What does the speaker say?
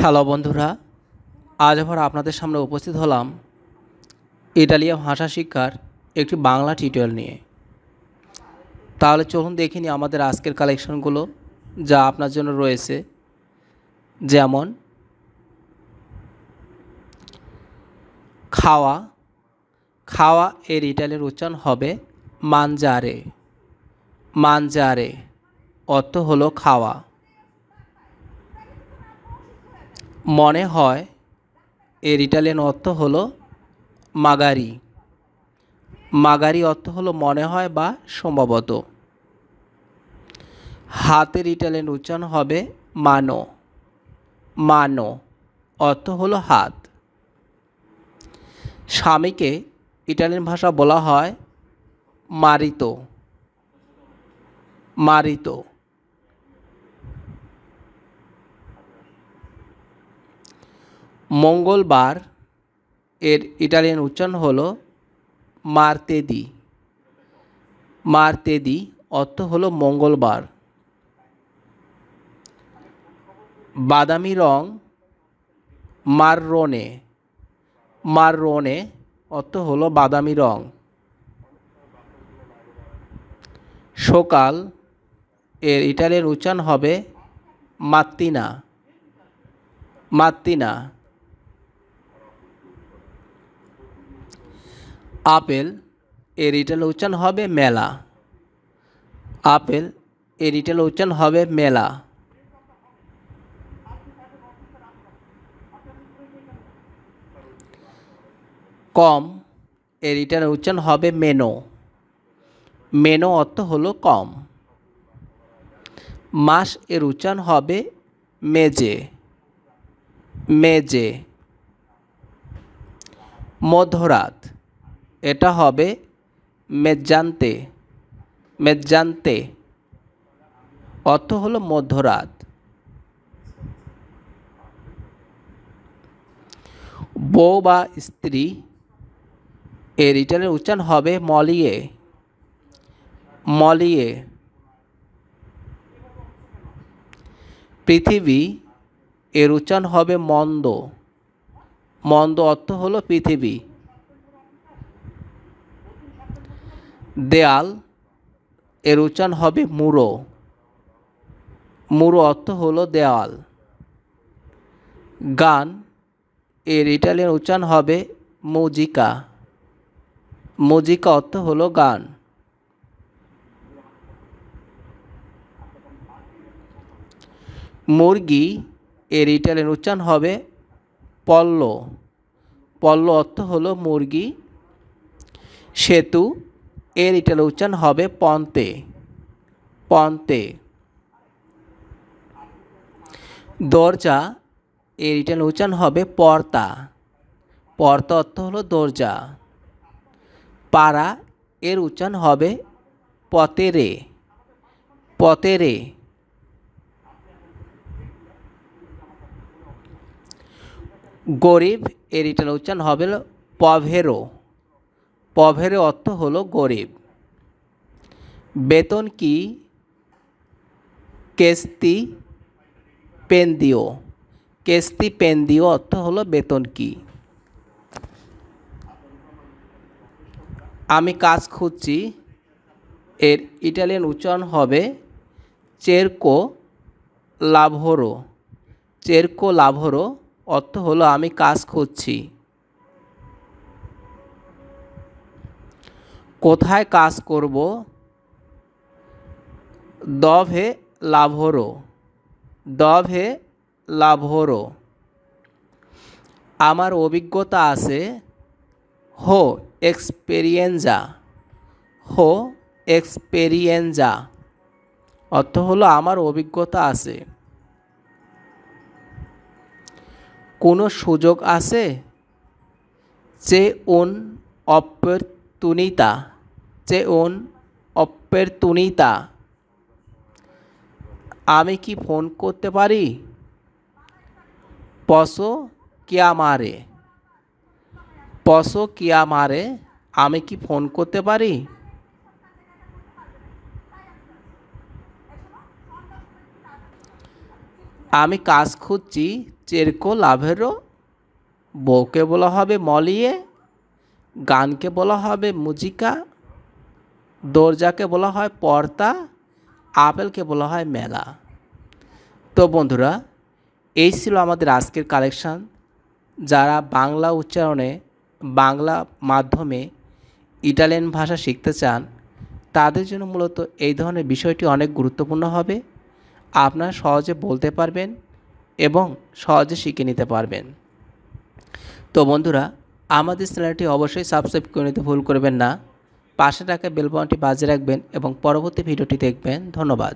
hello বন্ধুরা আজ আবার আপনাদের সামনে উপস্থিত হলাম ইটালিয়া ভাষা শিক্ষার একটি বাংলা টিউটোরিয়াল নিয়ে তাহলে চলুন দেখিনি আমাদের আজকের কালেকশনগুলো যা আপনার জন্য রয়েছে যেমন খাওয়া খাওয়া এর ইটালির উচ্চারণ হবে মানজারে মানজারে অর্থ হলো খাওয়া মনে হয় এর ইটালিয়ান অর্থ হলো মাগারি মাগারি অর্থ হলো মনে হয় বা সম্ভবত হাতের ইটালিয়ান উচ্চারণ হবে মানো মানো অর্থ হলো হাত স্বামীকে ইটালিয়ান ভাষা বলা হয় মারিতো মারিতো মঙ্গলবার এর ইটালিয়ান উচ্চারণ হলো মার্তেদি মার্তেদি অর্থ হলো মঙ্গলবার বাদামি রং মাররোনে মাররোনে অর্থ হলো বাদামি রং সকাল এর ইটালিয়ান উচ্চারণ হবে মাত্তিনা মাত্তিনা আপেল এরিটেল ইটাল উচ্চারণ হবে মেলা আপেল এরিটেল ইটাল উচ্চারণ হবে মেলা কম এর উচ্চন উচ্চারণ হবে মেনো মেনো অর্থ হলো কম মাস এর উচ্চারণ হবে মেজে মেজে মধ্যরাত এটা হবে মেজ্জান্তে মেজ্জান্তে অর্থ হলো মধ্যরাত বউ বা স্ত্রী এর রিটার্নের উচ্চারণ হবে মলিয়ে মলিয়ে পৃথিবী এর উচ্চারণ হবে মন্দ মন্দ অর্থ হলো পৃথিবী দেয়াল এর উচ্চারণ হবে মুরো মুরো অর্থ হলো দেওয়াল গান এর ইটালিয়ান উচ্চারণ হবে মজিকা মজিকা অর্থ হলো গান মুরগি এর ইটালিয়ান উচ্চারণ হবে পল্ল পল্ল অর্থ হলো মুরগি সেতু এর ইটাল উচ্চারণ হবে পন্তে পন্তে দরজা এর ইটাল উচ্চারণ হবে পর্তা পর্তা অর্থ হলো দরজা পাড়া এর উচ্চারণ হবে পতেরে পতেরে গরিব এর ইটাল উচ্চারণ হবে পভেরো পভের অর্থ হলো গরিব বেতন কি কেস্তি পেন্দিও কেস্তি পেন্দিও অর্থ হল বেতন কি আমি কাজ খুঁজছি এর ইটালিয়ান উচ্চারণ হবে চেরকো লাভরো চেরকো লাভরো অর্থ হলো আমি কাজ খুঁজছি কোথায় কাজ করব দভে লাভরো দভে লাভরো আমার অভিজ্ঞতা আছে হো এক্সপেরিয়েন্সা হো এক্সপেরিয়েন্সা অর্থ হলো আমার অভিজ্ঞতা আছে কোনো সুযোগ আছে যে উন অপরচুনিতা অপ্পের তুনিতা আমি কি ফোন করতে পারি পশো কিয়া মারে পশো কিয়া মারে আমি কি ফোন করতে পারি আমি কাজ খুঁজছি চেরকো লাভেরও বউকে বলা হবে মলিয়ে গানকে বলা হবে মুজিকা দরজাকে বলা হয় পর্দা আপেলকে বলা হয় মেলা তো বন্ধুরা এই ছিল আমাদের আজকের কালেকশান যারা বাংলা উচ্চারণে বাংলা মাধ্যমে ইটালিয়ান ভাষা শিখতে চান তাদের জন্য মূলত এই ধরনের বিষয়টি অনেক গুরুত্বপূর্ণ হবে আপনারা সহজে বলতে পারবেন এবং সহজে শিখে নিতে পারবেন তো বন্ধুরা আমাদের চ্যানেলটি অবশ্যই সাবস্ক্রাইব করে নিতে ভুল করবেন না পাশে থাকা বেলবনটি বাজে রাখবেন এবং পরবর্তী ভিডিওটি দেখবেন ধন্যবাদ